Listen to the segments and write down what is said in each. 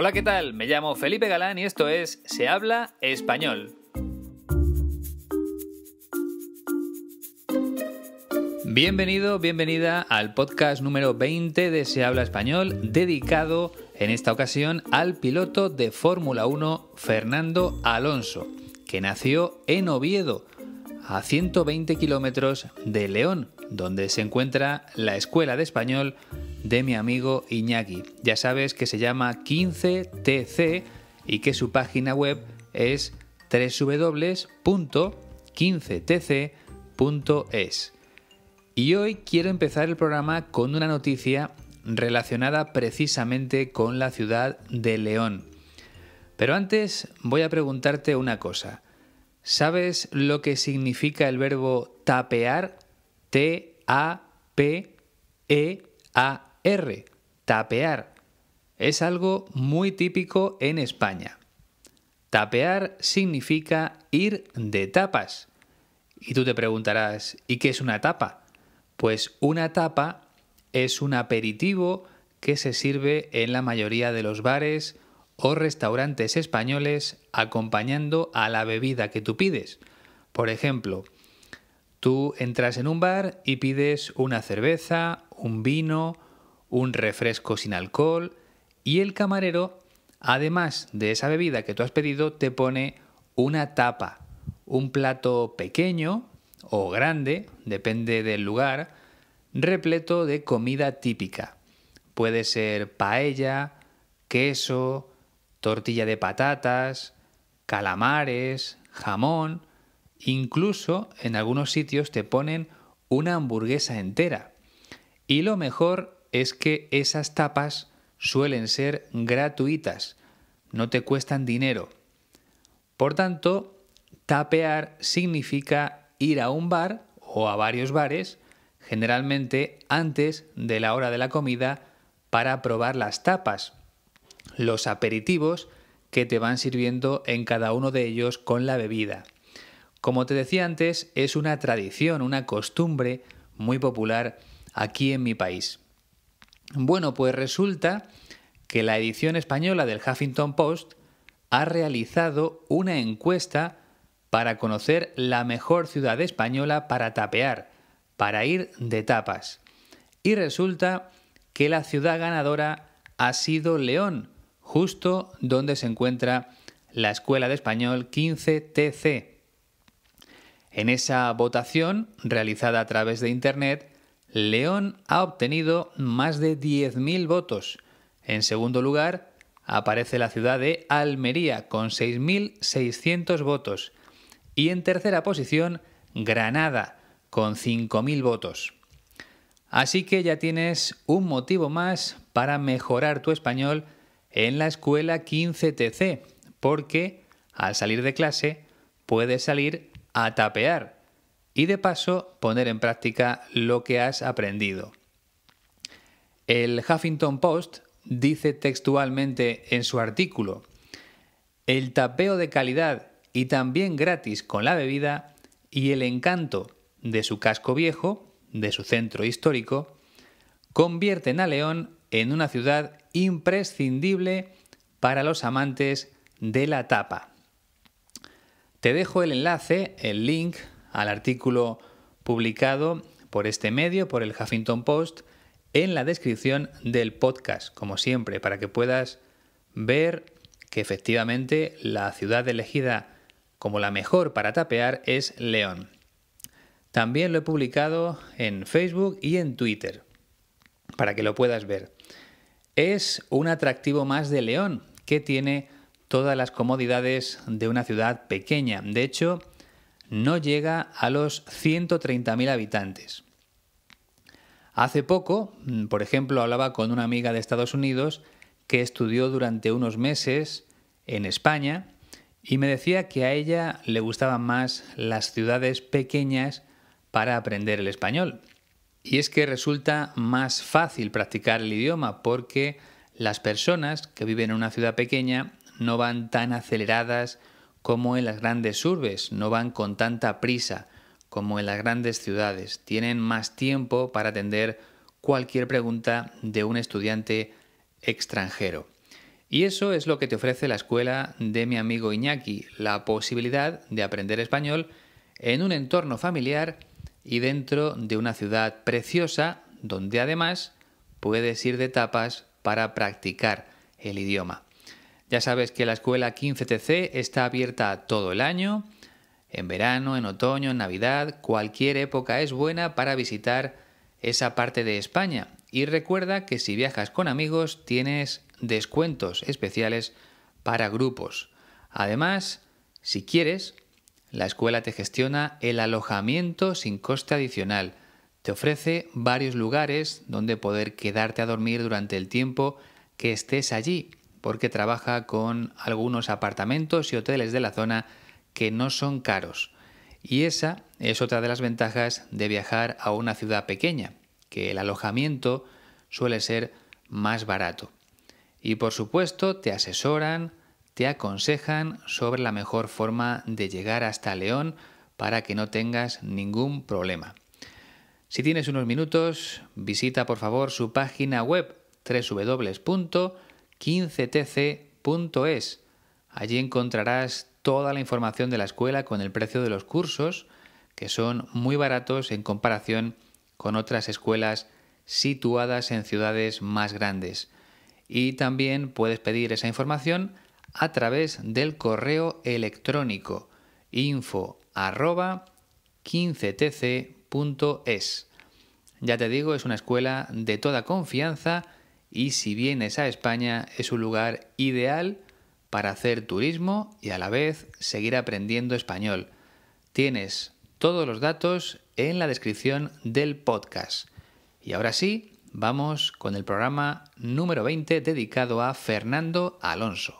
Hola, ¿qué tal? Me llamo Felipe Galán y esto es Se habla español. Bienvenido, bienvenida al podcast número 20 de Se habla español, dedicado en esta ocasión al piloto de Fórmula 1 Fernando Alonso, que nació en Oviedo, a 120 kilómetros de León, donde se encuentra la Escuela de Español de mi amigo Iñaki. Ya sabes que se llama 15TC y que su página web es www.15tc.es. Y hoy quiero empezar el programa con una noticia relacionada precisamente con la ciudad de León. Pero antes voy a preguntarte una cosa. ¿Sabes lo que significa el verbo tapear? t a p e a R. Tapear. Es algo muy típico en España. Tapear significa ir de tapas. Y tú te preguntarás, ¿y qué es una tapa? Pues una tapa es un aperitivo que se sirve en la mayoría de los bares o restaurantes españoles acompañando a la bebida que tú pides. Por ejemplo, tú entras en un bar y pides una cerveza, un vino, un refresco sin alcohol y el camarero, además de esa bebida que tú has pedido, te pone una tapa, un plato pequeño o grande, depende del lugar, repleto de comida típica. Puede ser paella, queso, tortilla de patatas, calamares, jamón, incluso en algunos sitios te ponen una hamburguesa entera. Y lo mejor es que esas tapas suelen ser gratuitas, no te cuestan dinero. Por tanto, tapear significa ir a un bar o a varios bares, generalmente antes de la hora de la comida, para probar las tapas, los aperitivos que te van sirviendo en cada uno de ellos con la bebida. Como te decía antes, es una tradición, una costumbre muy popular aquí en mi país. Bueno, pues resulta que la edición española del Huffington Post ha realizado una encuesta para conocer la mejor ciudad española para tapear, para ir de tapas. Y resulta que la ciudad ganadora ha sido León, justo donde se encuentra la Escuela de Español 15TC. En esa votación, realizada a través de Internet, León ha obtenido más de 10.000 votos. En segundo lugar, aparece la ciudad de Almería con 6.600 votos. Y en tercera posición, Granada con 5.000 votos. Así que ya tienes un motivo más para mejorar tu español en la escuela 15TC, porque al salir de clase puedes salir a tapear y de paso poner en práctica lo que has aprendido. El Huffington Post dice textualmente en su artículo, el tapeo de calidad y también gratis con la bebida y el encanto de su casco viejo, de su centro histórico, convierten a León en una ciudad imprescindible para los amantes de la tapa. Te dejo el enlace, el link al artículo publicado por este medio, por el Huffington Post, en la descripción del podcast, como siempre, para que puedas ver que efectivamente la ciudad elegida como la mejor para tapear es León. También lo he publicado en Facebook y en Twitter, para que lo puedas ver. Es un atractivo más de León, que tiene todas las comodidades de una ciudad pequeña. De hecho, no llega a los 130.000 habitantes. Hace poco, mm, por ejemplo, hablaba con una amiga de Estados Unidos que estudió durante unos meses en España y me decía que a ella le gustaban más las ciudades pequeñas para aprender el español. Y es que resulta más fácil practicar el idioma porque las personas que viven en una ciudad pequeña no van tan aceleradas como en las grandes urbes, no van con tanta prisa como en las grandes ciudades, tienen más tiempo para atender cualquier pregunta de un estudiante extranjero. Y eso es lo que te ofrece la escuela de mi amigo Iñaki, la posibilidad de aprender español en un entorno familiar y dentro de una ciudad preciosa donde además puedes ir de tapas para practicar el idioma. Ya sabes que la escuela 15TC está abierta todo el año, en verano, en otoño, en Navidad, cualquier época es buena para visitar esa parte de España. Y recuerda que si viajas con amigos tienes descuentos especiales para grupos. Además, si quieres, la escuela te gestiona el alojamiento sin coste adicional. Te ofrece varios lugares donde poder quedarte a dormir durante el tiempo que estés allí porque trabaja con algunos apartamentos y hoteles de la zona que no son caros. Y esa es otra de las ventajas de viajar a una ciudad pequeña, que el alojamiento suele ser más barato. Y por supuesto te asesoran, te aconsejan sobre la mejor forma de llegar hasta León para que no tengas ningún problema. Si tienes unos minutos, visita por favor su página web www 15tc.es. Allí encontrarás toda la información de la escuela con el precio de los cursos, que son muy baratos en comparación con otras escuelas situadas en ciudades más grandes. Y también puedes pedir esa información a través del correo electrónico info tces Ya te digo, es una escuela de toda confianza y si vienes a España es un lugar ideal para hacer turismo y a la vez seguir aprendiendo español. Tienes todos los datos en la descripción del podcast. Y ahora sí, vamos con el programa número 20 dedicado a Fernando Alonso.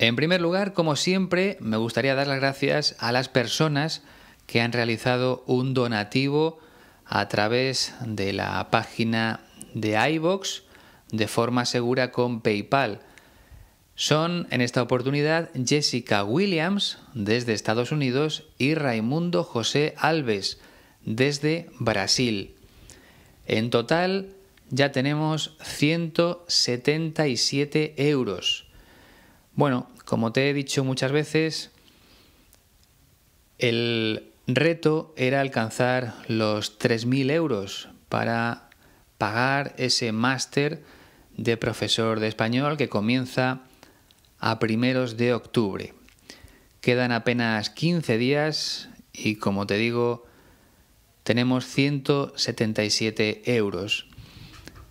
En primer lugar, como siempre, me gustaría dar las gracias a las personas que han realizado un donativo a través de la página de iVoox de forma segura con PayPal. Son en esta oportunidad Jessica Williams desde Estados Unidos y Raimundo José Alves desde Brasil. En total ya tenemos 177 euros. Bueno, como te he dicho muchas veces, el reto era alcanzar los 3.000 euros para pagar ese máster de profesor de español que comienza a primeros de octubre. Quedan apenas 15 días y como te digo, tenemos 177 euros.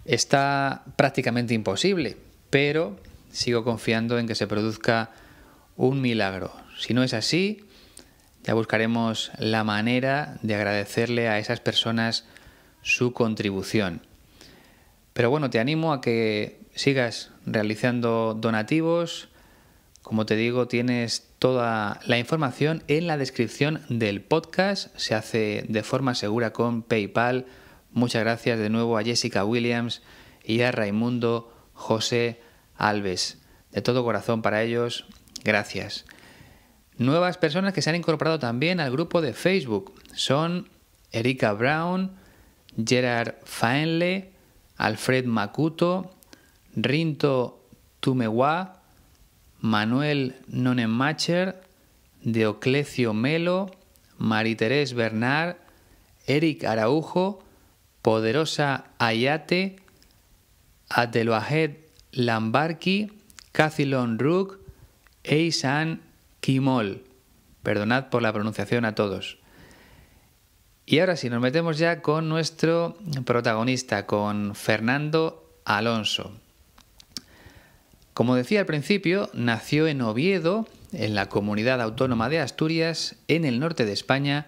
Está prácticamente imposible, pero sigo confiando en que se produzca un milagro. Si no es así, ya buscaremos la manera de agradecerle a esas personas su contribución. Pero bueno, te animo a que sigas realizando donativos. Como te digo, tienes toda la información en la descripción del podcast. Se hace de forma segura con PayPal. Muchas gracias de nuevo a Jessica Williams y a Raimundo José Alves. De todo corazón para ellos, gracias. Nuevas personas que se han incorporado también al grupo de Facebook son Erika Brown, Gerard Faenle, Alfred Macuto, Rinto Tumewa, Manuel Nonenmacher, Deoclecio Melo, Mariterés Bernard, Eric Araujo, Poderosa Ayate, Adeloahed Lambarki, Cazilon Rook, Eisan Kimol. Perdonad por la pronunciación a todos. Y ahora sí, nos metemos ya con nuestro protagonista, con Fernando Alonso. Como decía al principio, nació en Oviedo, en la comunidad autónoma de Asturias, en el norte de España,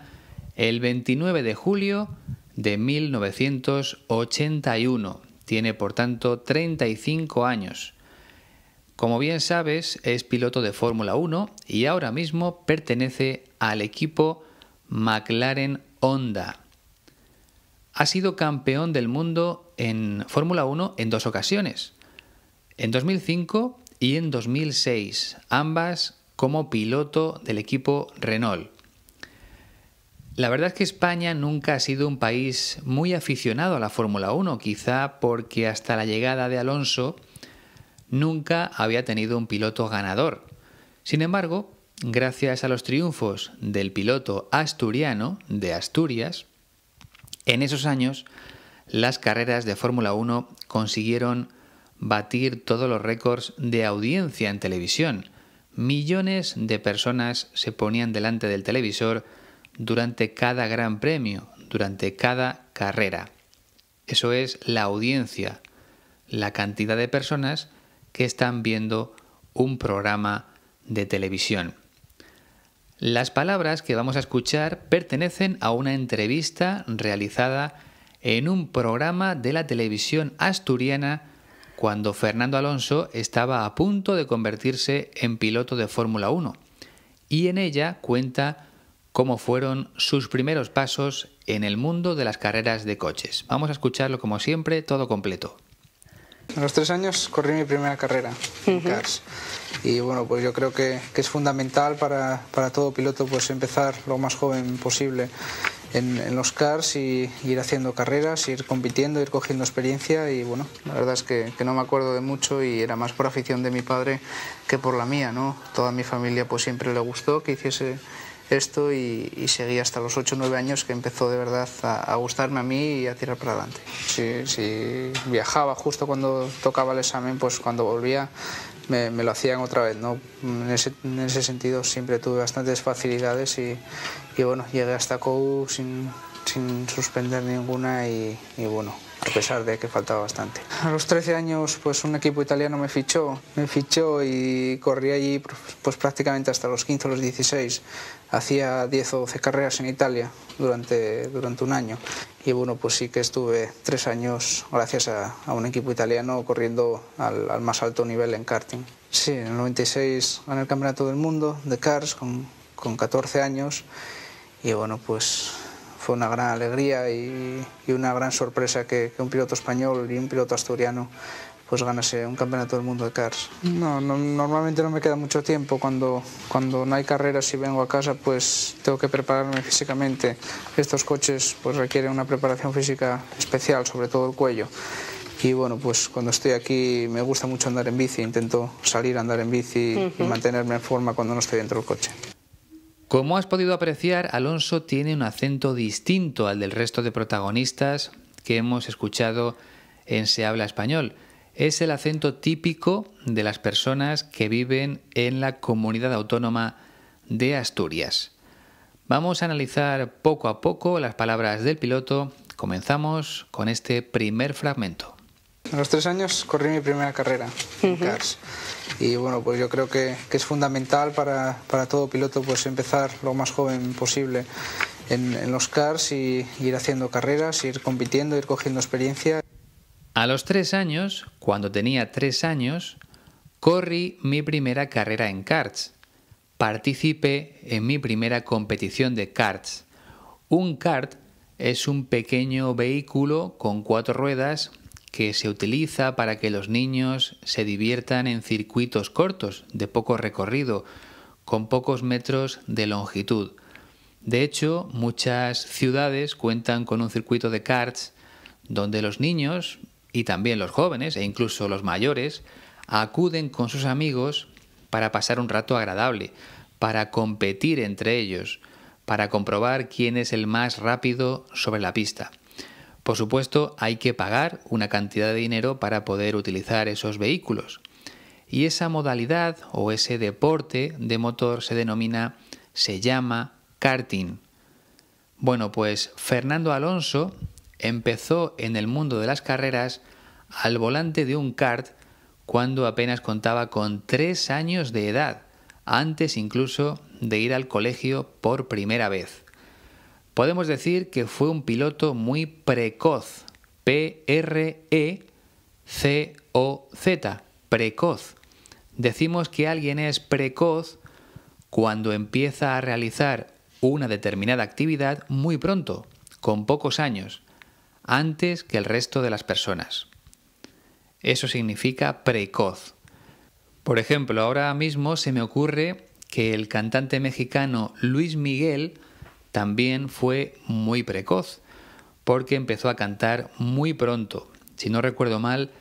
el 29 de julio de 1981. Tiene, por tanto, 35 años. Como bien sabes, es piloto de Fórmula 1 y ahora mismo pertenece al equipo McLaren Honda. Ha sido campeón del mundo en Fórmula 1 en dos ocasiones, en 2005 y en 2006, ambas como piloto del equipo Renault. La verdad es que España nunca ha sido un país muy aficionado a la Fórmula 1, quizá porque hasta la llegada de Alonso nunca había tenido un piloto ganador. Sin embargo, gracias a los triunfos del piloto asturiano de Asturias, en esos años las carreras de Fórmula 1 consiguieron batir todos los récords de audiencia en televisión. Millones de personas se ponían delante del televisor durante cada gran premio, durante cada carrera. Eso es la audiencia, la cantidad de personas que están viendo un programa de televisión. Las palabras que vamos a escuchar pertenecen a una entrevista realizada en un programa de la televisión asturiana cuando Fernando Alonso estaba a punto de convertirse en piloto de Fórmula 1. Y en ella cuenta cómo fueron sus primeros pasos en el mundo de las carreras de coches. Vamos a escucharlo como siempre, todo completo. A los tres años corrí mi primera carrera en CARS. Y bueno, pues yo creo que, es fundamental para, todo piloto pues empezar lo más joven posible en, los CARS y, ir haciendo carreras, ir compitiendo, ir cogiendo experiencia. Y bueno, la verdad es que, que, no me acuerdo de mucho y era más por afición de mi padre que por la mía, ¿no? Toda mi familia pues siempre le gustó que hiciese esto y, seguí hasta los 8 o 9 años que empezó de verdad a, gustarme a mí y a tirar para adelante. Si, viajaba justo cuando tocaba el examen, pues cuando volvía me, lo hacían otra vez. ¿no? En, ese, sentido siempre tuve bastantes facilidades y, bueno, llegué hasta COU sin, sin suspender ninguna y bueno a pesar de que faltaba bastante. A los 13 años, pues un equipo italiano me fichó, me fichó y corrí allí pues prácticamente hasta los 15 o los 16. Hacía 10 o 12 carreras en Italia durante, durante un año. Y bueno, pues sí que estuve tres años, gracias a, a un equipo italiano, corriendo al, más alto nivel en karting. Sí, en el 96 gané el Campeonato del Mundo de Cars con, con 14 años y bueno, pues una gran alegría y, una gran sorpresa que, un piloto español y un piloto asturiano pues ganase un campeonato del mundo de cars. No, normalmente no me queda mucho tiempo. Cuando, cuando no hay carreras y vengo a casa, pues tengo que prepararme físicamente. Estos coches pues requieren una preparación física especial, sobre todo el cuello. Y bueno, pues cuando estoy aquí me gusta mucho andar en bici, intento salir a andar en bici y mantenerme en forma cuando no estoy dentro del coche. Como has podido apreciar, Alonso tiene un acento distinto al del resto de protagonistas que hemos escuchado en Se habla español. Es el acento típico de las personas que viven en la comunidad autónoma de Asturias. Vamos a analizar poco a poco las palabras del piloto. Comenzamos con este primer fragmento. A los tres años corrí mi primera carrera en CARS. Y bueno, pues yo creo que, es fundamental para, todo piloto pues empezar lo más joven posible en, los CARS y, ir haciendo carreras, ir compitiendo, ir cogiendo experiencia. A los tres años, cuando tenía tres años, corrí mi primera carrera en karts. Participé en mi primera competición de karts. Un kart es un pequeño vehículo con cuatro ruedas que se utiliza para que los niños se diviertan en circuitos cortos, de poco recorrido, con pocos metros de longitud. De hecho, muchas ciudades cuentan con un circuito de karts donde los niños, y también los jóvenes, e incluso los mayores, acuden con sus amigos para pasar un rato agradable, para competir entre ellos, para comprobar quién es el más rápido sobre la pista. Por supuesto, hay que pagar una cantidad de dinero para poder utilizar esos vehículos. Y esa modalidad o ese deporte de motor se denomina, se llama karting. Bueno, pues Fernando Alonso empezó en el mundo de las carreras al volante de un kart cuando apenas contaba con tres años de edad, antes incluso de ir al colegio por primera vez. Podemos decir que fue un piloto muy precoz, P-R-E-C-O-Z, precoz. Decimos que alguien es precoz cuando empieza a realizar una determinada actividad muy pronto, con pocos años, antes que el resto de las personas. Eso significa precoz. Por ejemplo, ahora mismo se me ocurre que el cantante mexicano Luis Miguel también fue muy precoz, porque empezó a cantar muy pronto. Si no recuerdo mal,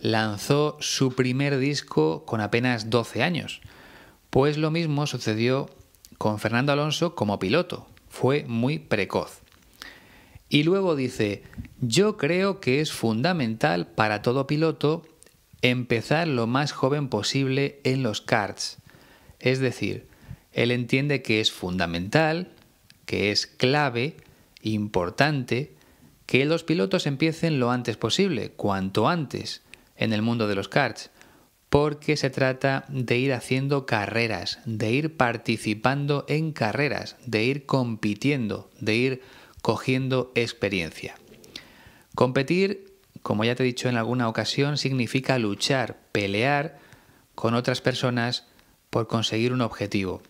lanzó su primer disco con apenas 12 años. Pues lo mismo sucedió con Fernando Alonso como piloto. Fue muy precoz. Y luego dice, yo creo que es fundamental para todo piloto empezar lo más joven posible en los karts. Es decir, él entiende que es fundamental que es clave, importante, que los pilotos empiecen lo antes posible, cuanto antes, en el mundo de los karts, porque se trata de ir haciendo carreras, de ir participando en carreras, de ir compitiendo, de ir cogiendo experiencia. Competir, como ya te he dicho en alguna ocasión, significa luchar, pelear con otras personas por conseguir un objetivo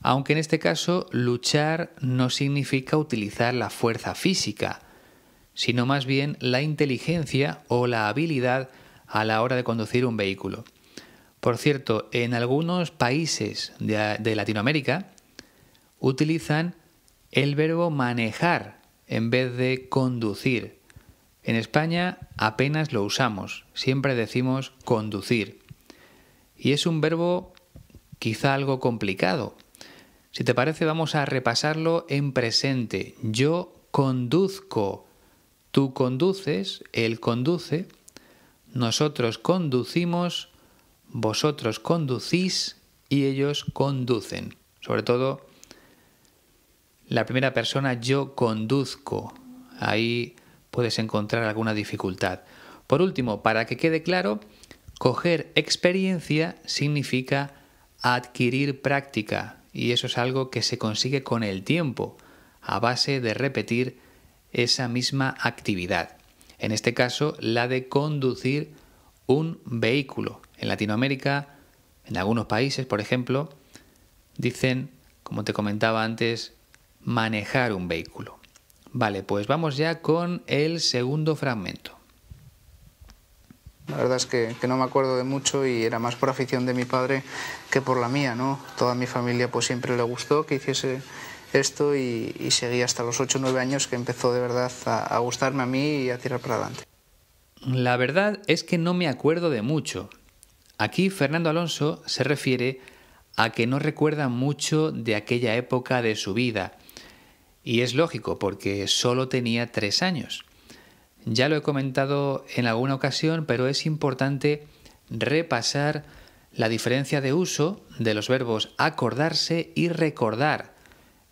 aunque en este caso luchar no significa utilizar la fuerza física, sino más bien la inteligencia o la habilidad a la hora de conducir un vehículo. Por cierto, en algunos países de, Latinoamérica utilizan el verbo manejar en vez de conducir. En España apenas lo usamos, siempre decimos conducir. Y es un verbo quizá algo complicado, si te parece, vamos a repasarlo en presente. Yo conduzco, tú conduces, él conduce, nosotros conducimos, vosotros conducís y ellos conducen. Sobre todo, la primera persona yo conduzco. Ahí puedes encontrar alguna dificultad. Por último, para que quede claro, coger experiencia significa adquirir práctica, y eso es algo que se consigue con el tiempo, a base de repetir esa misma actividad. En este caso, la de conducir un vehículo. En Latinoamérica, en algunos países, por ejemplo, dicen, como te comentaba antes, manejar un vehículo. Vale, pues vamos ya con el segundo fragmento. La verdad es que, no me acuerdo de mucho y era más por afición de mi padre que por la mía, ¿no? Toda mi familia pues siempre le gustó que hiciese esto y, seguí hasta los 8 o 9 años que empezó de verdad a, gustarme a mí y a tirar para adelante. La verdad es que no me acuerdo de mucho. Aquí Fernando Alonso se refiere a que no recuerda mucho de aquella época de su vida. Y es lógico, porque solo tenía tres años. Ya lo he comentado en alguna ocasión, pero es importante repasar la diferencia de uso de los verbos acordarse y recordar.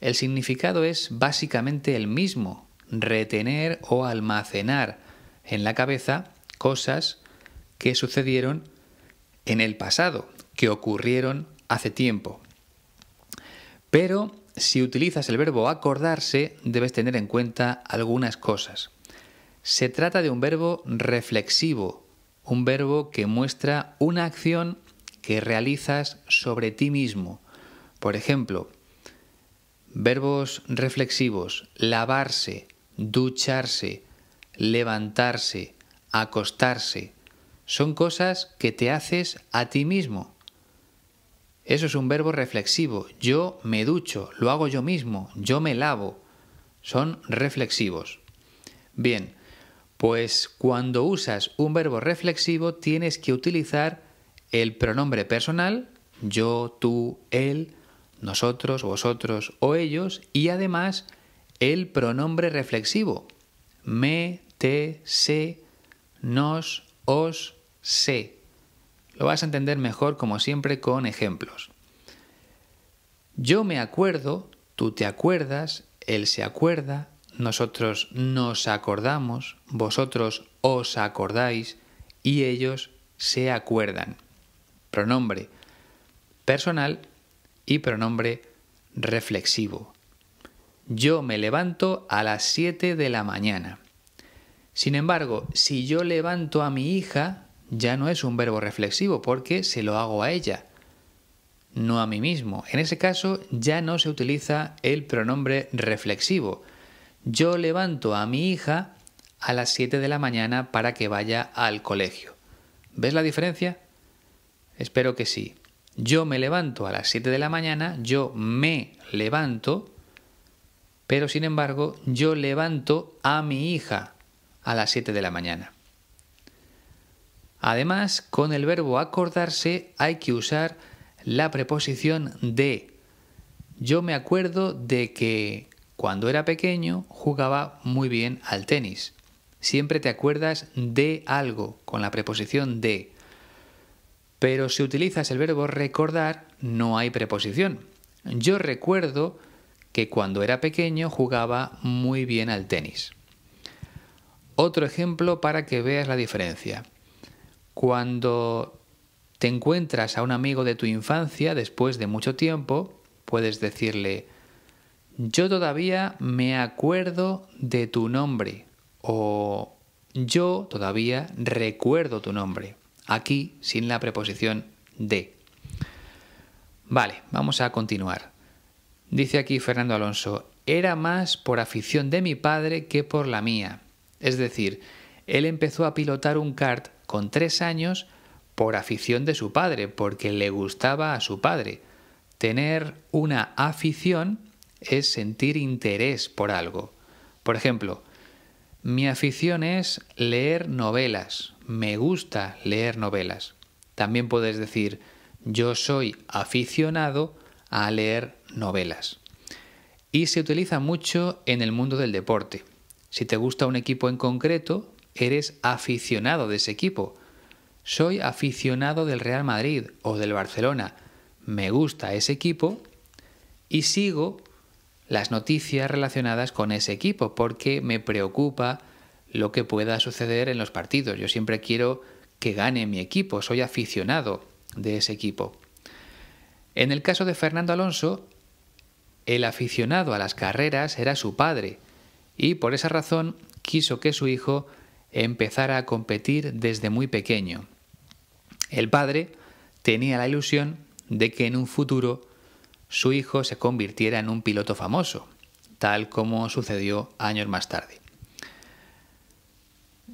El significado es básicamente el mismo, retener o almacenar en la cabeza cosas que sucedieron en el pasado, que ocurrieron hace tiempo. Pero si utilizas el verbo acordarse, debes tener en cuenta algunas cosas. Se trata de un verbo reflexivo, un verbo que muestra una acción que realizas sobre ti mismo. Por ejemplo, verbos reflexivos, lavarse, ducharse, levantarse, acostarse, son cosas que te haces a ti mismo. Eso es un verbo reflexivo. Yo me ducho, lo hago yo mismo, yo me lavo. Son reflexivos. Bien, pues cuando usas un verbo reflexivo tienes que utilizar el pronombre personal, yo, tú, él, nosotros, vosotros o ellos, y además el pronombre reflexivo, me, te, se, nos, os, se. Lo vas a entender mejor como siempre con ejemplos. Yo me acuerdo, tú te acuerdas, él se acuerda, nosotros nos acordamos, vosotros os acordáis y ellos se acuerdan. Pronombre personal y pronombre reflexivo. Yo me levanto a las 7 de la mañana. Sin embargo, si yo levanto a mi hija, ya no es un verbo reflexivo porque se lo hago a ella, no a mí mismo. En ese caso ya no se utiliza el pronombre reflexivo, yo levanto a mi hija a las 7 de la mañana para que vaya al colegio. ¿Ves la diferencia? Espero que sí. Yo me levanto a las 7 de la mañana, yo me levanto, pero sin embargo yo levanto a mi hija a las 7 de la mañana. Además, con el verbo acordarse hay que usar la preposición de. Yo me acuerdo de que cuando era pequeño jugaba muy bien al tenis. Siempre te acuerdas de algo con la preposición de. Pero si utilizas el verbo recordar, no hay preposición. Yo recuerdo que cuando era pequeño jugaba muy bien al tenis. Otro ejemplo para que veas la diferencia. Cuando te encuentras a un amigo de tu infancia después de mucho tiempo, puedes decirle, yo todavía me acuerdo de tu nombre o yo todavía recuerdo tu nombre. Aquí sin la preposición de. Vale, vamos a continuar. Dice aquí Fernando Alonso, era más por afición de mi padre que por la mía. Es decir, él empezó a pilotar un kart con tres años por afición de su padre, porque le gustaba a su padre. Tener una afición es sentir interés por algo. Por ejemplo, mi afición es leer novelas. Me gusta leer novelas. También puedes decir, yo soy aficionado a leer novelas. Y se utiliza mucho en el mundo del deporte. Si te gusta un equipo en concreto, eres aficionado de ese equipo. Soy aficionado del Real Madrid o del Barcelona. Me gusta ese equipo y sigo las noticias relacionadas con ese equipo, porque me preocupa lo que pueda suceder en los partidos. Yo siempre quiero que gane mi equipo, soy aficionado de ese equipo. En el caso de Fernando Alonso, el aficionado a las carreras era su padre y por esa razón quiso que su hijo empezara a competir desde muy pequeño. El padre tenía la ilusión de que en un futuro su hijo se convirtiera en un piloto famoso, tal como sucedió años más tarde.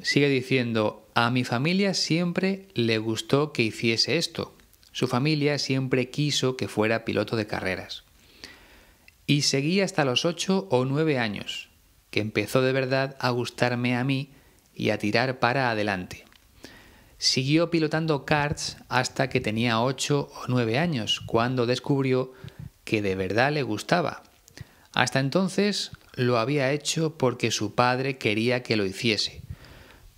Sigue diciendo, a mi familia siempre le gustó que hiciese esto. Su familia siempre quiso que fuera piloto de carreras. Y seguí hasta los ocho o nueve años, que empezó de verdad a gustarme a mí y a tirar para adelante. Siguió pilotando karts hasta que tenía ocho o nueve años, cuando descubrió que de verdad le gustaba. Hasta entonces lo había hecho porque su padre quería que lo hiciese,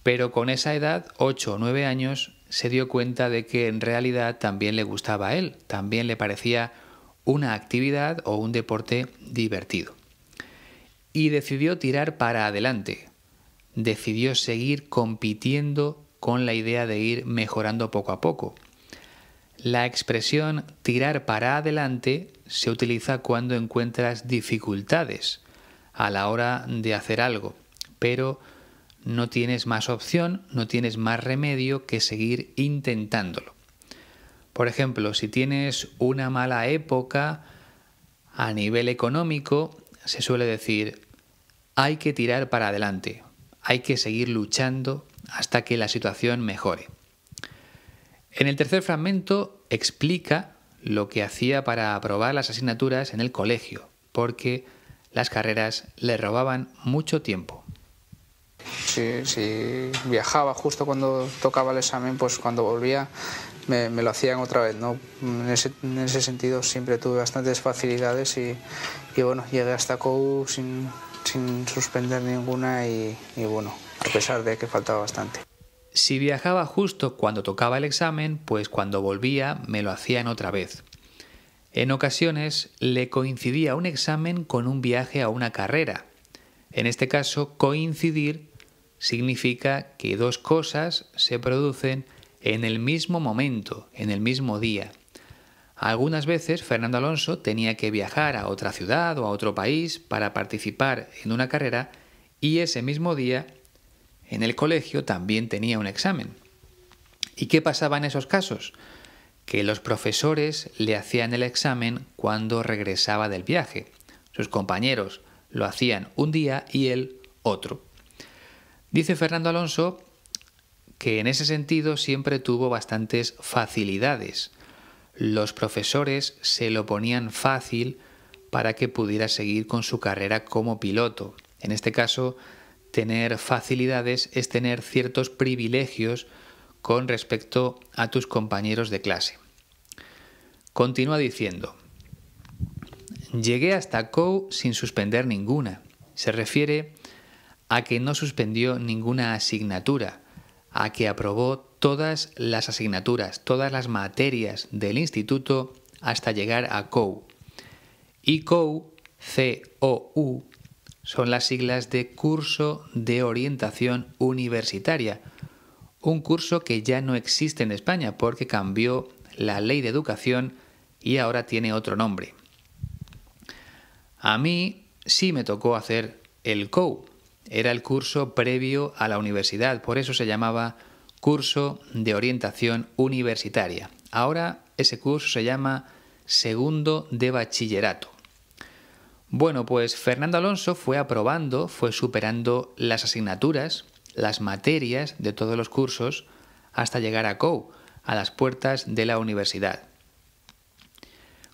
pero con esa edad, 8 o 9 años, se dio cuenta de que en realidad también le gustaba a él, también le parecía una actividad o un deporte divertido. Y decidió tirar para adelante, decidió seguir compitiendo con la idea de ir mejorando poco a poco. La expresión tirar para adelante se utiliza cuando encuentras dificultades a la hora de hacer algo, pero no tienes más opción, no tienes más remedio que seguir intentándolo. Por ejemplo, si tienes una mala época a nivel económico, se suele decir, hay que tirar para adelante, hay que seguir luchando hasta que la situación mejore. En el tercer fragmento explica lo que hacía para aprobar las asignaturas en el colegio, porque las carreras le robaban mucho tiempo. Si sí, viajaba justo cuando tocaba el examen, pues cuando volvía me, lo hacían otra vez, ¿no? En ese, sentido siempre tuve bastantes facilidades y, bueno, llegué hasta COU sin, suspender ninguna y, y bueno, a pesar de que faltaba bastante. Si viajaba justo cuando tocaba el examen, pues cuando volvía me lo hacían otra vez. En ocasiones le coincidía un examen con un viaje a una carrera. En este caso, coincidir significa que dos cosas se producen en el mismo momento, en el mismo día. Algunas veces Fernando Alonso tenía que viajar a otra ciudad o a otro país para participar en una carrera y ese mismo día en el colegio también tenía un examen. ¿Y qué pasaba en esos casos? Que los profesores le hacían el examen cuando regresaba del viaje. Sus compañeros lo hacían un día y él otro. Dice Fernando Alonso que en ese sentido siempre tuvo bastantes facilidades. Los profesores se lo ponían fácil para que pudiera seguir con su carrera como piloto. En este caso, tener facilidades es tener ciertos privilegios con respecto a tus compañeros de clase. Continúa diciendo, llegué hasta COU sin suspender ninguna. Se refiere a que no suspendió ninguna asignatura, a que aprobó todas las asignaturas, todas las materias del instituto hasta llegar a COU. Y COU, C-O-U, son las siglas de Curso de Orientación Universitaria, un curso que ya no existe en España porque cambió la ley de educación y ahora tiene otro nombre. A mí sí me tocó hacer el COU, era el curso previo a la universidad, por eso se llamaba Curso de Orientación Universitaria. Ahora ese curso se llama Segundo de Bachillerato. Bueno, pues Fernando Alonso fue aprobando, fue superando las asignaturas, las materias de todos los cursos, hasta llegar a COU, a las puertas de la universidad.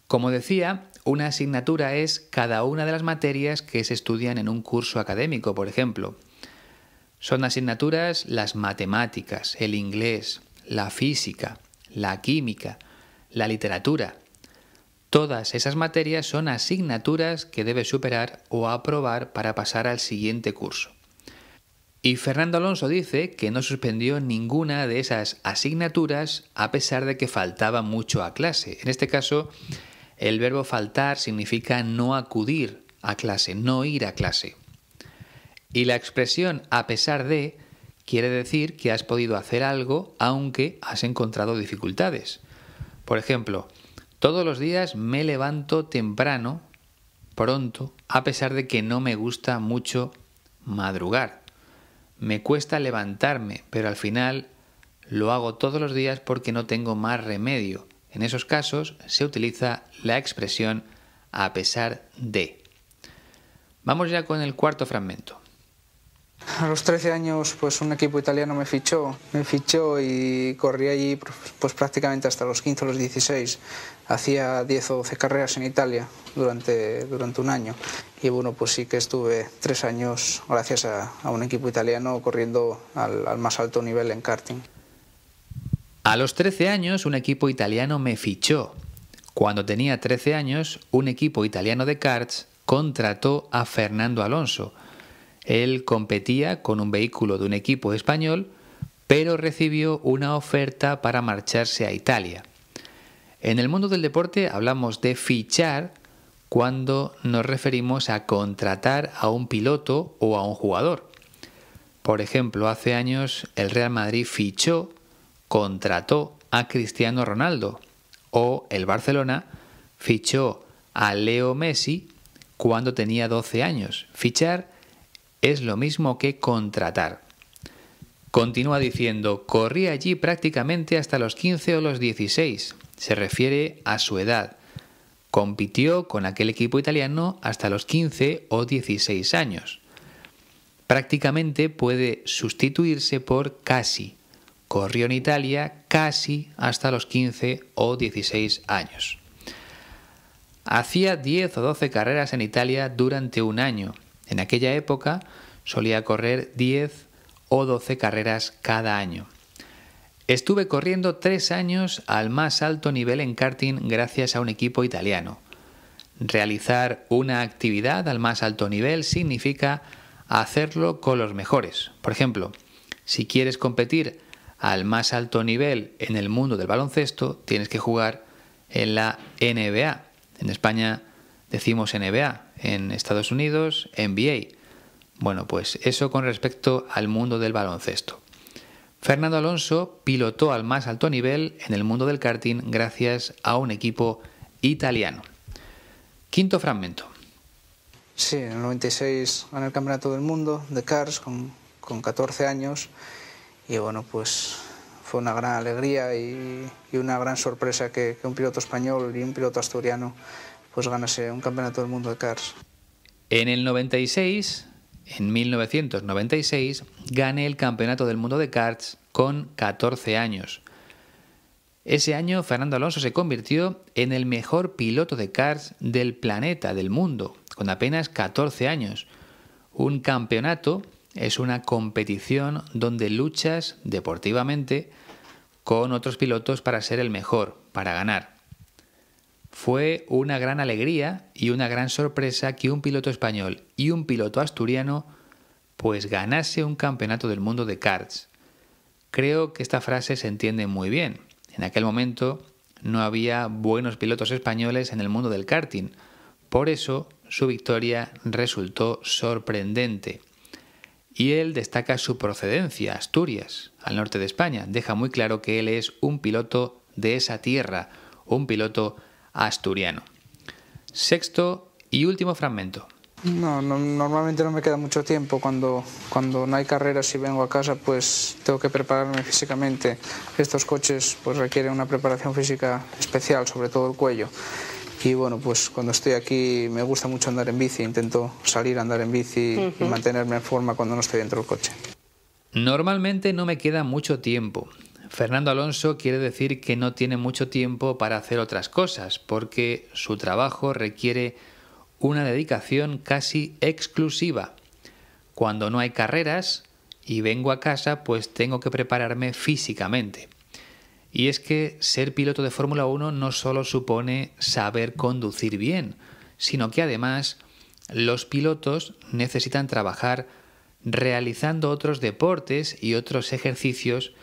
Como decía, una asignatura es cada una de las materias que se estudian en un curso académico, por ejemplo. Son asignaturas las matemáticas, el inglés, la física, la química, la literatura, Todas esas materias son asignaturas que debes superar o aprobar para pasar al siguiente curso. Y Fernando Alonso dice que no suspendió ninguna de esas asignaturas a pesar de que faltaba mucho a clase. En este caso, el verbo faltar significa no acudir a clase, no ir a clase. Y la expresión a pesar de quiere decir que has podido hacer algo aunque has encontrado dificultades. Por ejemplo, todos los días me levanto temprano, pronto, a pesar de que no me gusta mucho madrugar. Me cuesta levantarme, pero al final lo hago todos los días porque no tengo más remedio. En esos casos se utiliza la expresión a pesar de. Vamos ya con el cuarto fragmento. A los 13 años pues un equipo italiano me fichó, me fichó y corrí allí pues prácticamente hasta los 15 o los 16. Hacía 10 o 12 carreras en Italia durante, durante un año y bueno pues sí que estuve tres años gracias a, un equipo italiano corriendo al, al más alto nivel en karting. A los 13 años un equipo italiano me fichó. Cuando tenía 13 años un equipo italiano de karts contrató a Fernando Alonso él competía con un vehículo de un equipo español, pero recibió una oferta para marcharse a Italia. En el mundo del deporte hablamos de fichar cuando nos referimos a contratar a un piloto o a un jugador. Por ejemplo, hace años el Real Madrid fichó, contrató a Cristiano Ronaldo o el Barcelona fichó a Leo Messi cuando tenía 12 años. Fichar es lo mismo que contratar. Continúa diciendo, corrí allí prácticamente hasta los 15 o los 16. Se refiere a su edad. Compitió con aquel equipo italiano hasta los 15 o 16 años. Prácticamente puede sustituirse por casi. Corrió en Italia casi hasta los 15 o 16 años. Hacía 10 o 12 carreras en Italia durante un año en aquella época solía correr 10 o 12 carreras cada año. Estuve corriendo tres años al más alto nivel en karting gracias a un equipo italiano. Realizar una actividad al más alto nivel significa hacerlo con los mejores. Por ejemplo, si quieres competir al más alto nivel en el mundo del baloncesto, tienes que jugar en la NBA. En España decimos NBA, en Estados Unidos, NBA. Bueno, pues eso con respecto al mundo del baloncesto. Fernando Alonso pilotó al más alto nivel en el mundo del karting gracias a un equipo italiano. Quinto fragmento. Sí, en el 96 ganó el Campeonato del Mundo de Cars con, 14 años y bueno, pues fue una gran alegría y, una gran sorpresa que, que, un piloto español y un piloto asturiano pues ganase un campeonato del mundo de Cars. En el 96, en 1996, gane el campeonato del mundo de karts con 14 años. Ese año Fernando Alonso se convirtió en el mejor piloto de karts del planeta, del mundo, con apenas 14 años. Un campeonato es una competición donde luchas deportivamente con otros pilotos para ser el mejor, para ganar. Fue una gran alegría y una gran sorpresa que un piloto español y un piloto asturiano pues ganase un campeonato del mundo de karts. Creo que esta frase se entiende muy bien. En aquel momento no había buenos pilotos españoles en el mundo del karting. Por eso su victoria resultó sorprendente. Y él destaca su procedencia, Asturias, al norte de España. Deja muy claro que él es un piloto de esa tierra, un piloto asturiano. Sexto y último fragmento. No, normalmente no me queda mucho tiempo. Cuando, cuando no hay carreras y vengo a casa, pues tengo que prepararme físicamente. Estos coches pues requieren una preparación física especial, sobre todo el cuello. Y bueno, pues cuando estoy aquí me gusta mucho andar en bici, intento salir a andar en bici y mantenerme en forma cuando no estoy dentro del coche. Normalmente no me queda mucho tiempo. Fernando Alonso quiere decir que no tiene mucho tiempo para hacer otras cosas, porque su trabajo requiere una dedicación casi exclusiva. Cuando no hay carreras y vengo a casa, pues tengo que prepararme físicamente. Y es que ser piloto de Fórmula 1 no solo supone saber conducir bien, sino que además los pilotos necesitan trabajar realizando otros deportes y otros ejercicios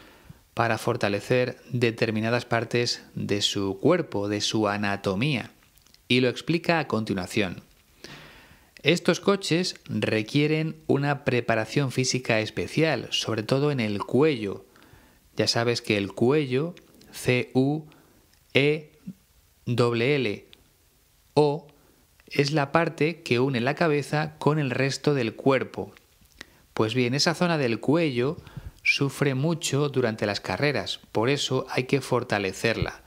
para fortalecer determinadas partes de su cuerpo, de su anatomía, y lo explica a continuación. Estos coches requieren una preparación física especial, sobre todo en el cuello. Ya sabes que el cuello, C-U-E-L-L-O, es la parte que une la cabeza con el resto del cuerpo. Pues bien, esa zona del cuello sufre mucho durante las carreras, por eso hay que fortalecerla.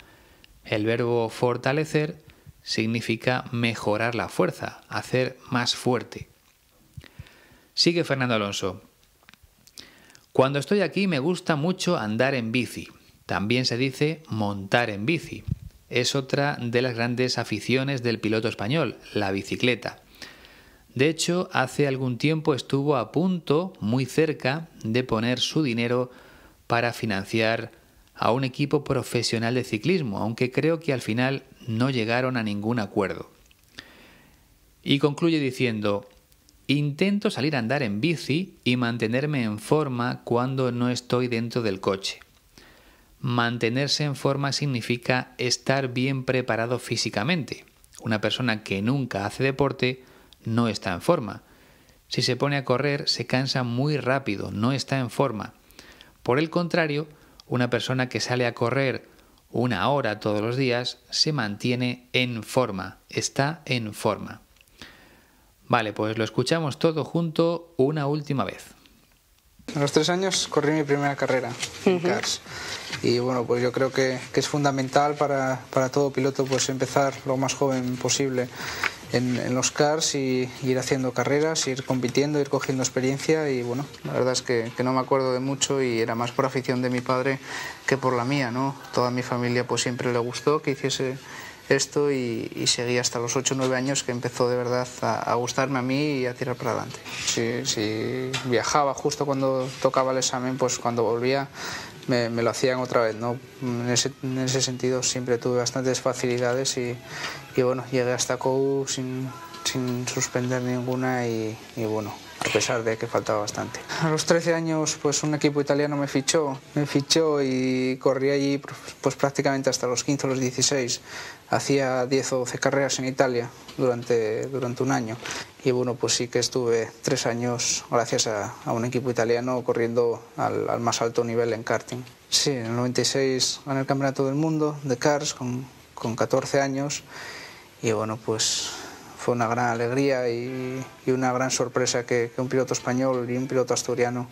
El verbo fortalecer significa mejorar la fuerza, hacer más fuerte. Sigue Fernando Alonso. Cuando estoy aquí me gusta mucho andar en bici. También se dice montar en bici. Es otra de las grandes aficiones del piloto español, la bicicleta. De hecho, hace algún tiempo estuvo a punto, muy cerca, de poner su dinero para financiar a un equipo profesional de ciclismo, aunque creo que al final no llegaron a ningún acuerdo. Y concluye diciendo, intento salir a andar en bici y mantenerme en forma cuando no estoy dentro del coche. Mantenerse en forma significa estar bien preparado físicamente. Una persona que nunca hace deporte no está en forma. Si se pone a correr, se cansa muy rápido, no está en forma. Por el contrario, una persona que sale a correr una hora todos los días se mantiene en forma, está en forma. Vale, pues lo escuchamos todo junto una última vez. A los tres años corrí mi primera carrera en CARS. Y bueno, pues yo creo que, es fundamental para, para, todo piloto pues empezar lo más joven posible en, los cars y, ir haciendo carreras, ir compitiendo, ir cogiendo experiencia y bueno, la verdad es que, no me acuerdo de mucho y era más por afición de mi padre que por la mía, ¿no? Toda mi familia pues siempre le gustó que hiciese esto y, y seguí hasta los 8 o 9 años que empezó de verdad a, gustarme a mí y a tirar para adelante. Si, viajaba justo cuando tocaba el examen, pues cuando volvía me, lo hacían otra vez. ¿no? En ese, en, ese, sentido siempre tuve bastantes facilidades y, y bueno, llegué hasta COU sin, suspender ninguna y, bueno, a pesar de que faltaba bastante. A los 13 años pues un equipo italiano me fichó, me fichó y corrí allí pues prácticamente hasta los 15 o los 16. Hacía 10 o 12 carreras en Italia durante, durante un año y bueno, pues sí que estuve tres años gracias a, a un equipo italiano corriendo al, más alto nivel en karting. Sí, en el 96 gané el Campeonato del Mundo de Cars con, con 14 años y bueno, pues fue una gran alegría y, una gran sorpresa que, un piloto español y un piloto asturiano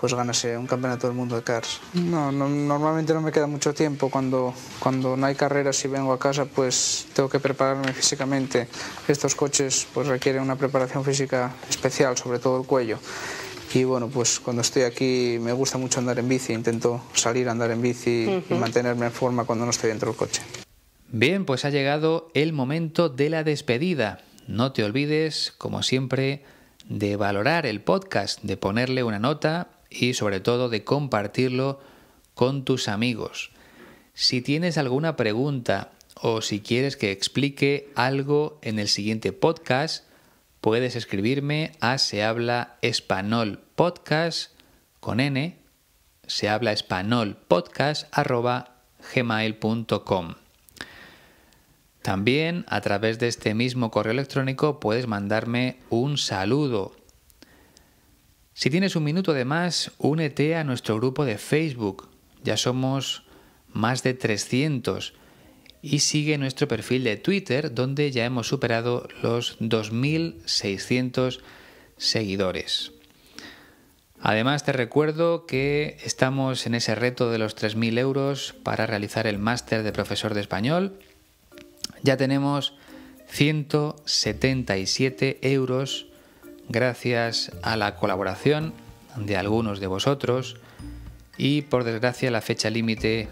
pues ganase un campeonato del mundo de cars. No, normalmente no me queda mucho tiempo cuando, cuando no hay carreras y vengo a casa pues tengo que prepararme físicamente. Estos coches pues requieren una preparación física especial, sobre todo el cuello. Y bueno, pues cuando estoy aquí me gusta mucho andar en bici, intento salir a andar en bici y mantenerme en forma cuando no estoy dentro del coche. Bien, pues ha llegado el momento de la despedida. No te olvides, como siempre, de valorar el podcast, de ponerle una nota y sobre todo de compartirlo con tus amigos. Si tienes alguna pregunta o si quieres que explique algo en el siguiente podcast, puedes escribirme a se podcast con n se habla gmail.com. También a través de este mismo correo electrónico puedes mandarme un saludo. Si tienes un minuto de más, únete a nuestro grupo de Facebook. Ya somos más de 300. Y sigue nuestro perfil de Twitter, donde ya hemos superado los 2.600 seguidores. Además te recuerdo que estamos en ese reto de los 3.000 euros para realizar el máster de profesor de español ya tenemos 177 euros gracias a la colaboración de algunos de vosotros y por desgracia la fecha límite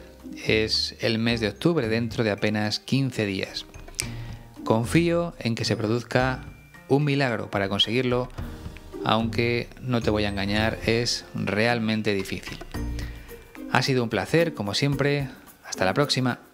es el mes de octubre dentro de apenas 15 días. Confío en que se produzca un milagro para conseguirlo, aunque no te voy a engañar, es realmente difícil. Ha sido un placer, como siempre, hasta la próxima.